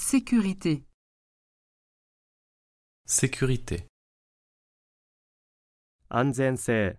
Sécurité. Sécurité. 安全性